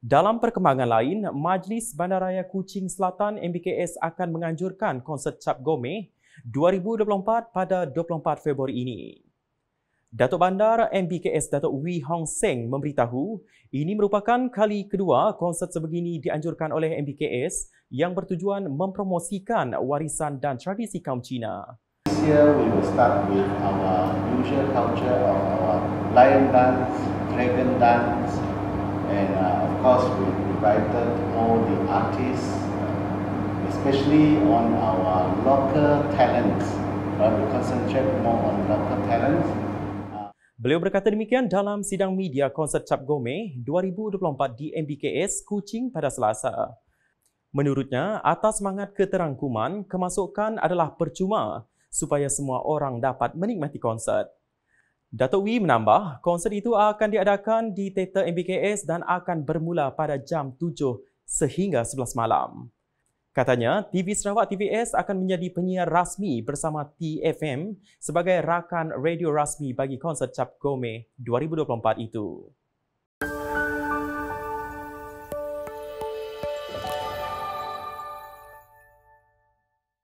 Dalam perkembangan lain, Majlis Bandaraya Kuching Selatan MBKS akan menganjurkan konsert Cap Gome 2024 pada 24 Februari ini. Datuk Bandar MBKS Datuk Wee Hong Seng memberitahu, ini merupakan kali kedua konsert sebegini dianjurkan oleh MBKS yang bertujuan mempromosikan warisan dan tradisi kaum Cina. This year we will start with our usual culture of our lion dance, dragon dance, and uh, of course we invited all the artists, uh, especially on our local talents, but uh, we concentrate more on local talents. Beliau berkata demikian dalam sidang media konsert Cap Gome 2024 di MBKS Kuching pada Selasa. Menurutnya, atas semangat keterangkuman, kemasukan adalah percuma supaya semua orang dapat menikmati konsert. Datuk Wee menambah, konsert itu akan diadakan di Teater MBKS dan akan bermula pada jam 7 sehingga 11 malam. Katanya, TV Sarawak TVS akan menjadi penyiar rasmi bersama TFM sebagai rakan radio rasmi bagi konsert Cap Gome 2024 itu.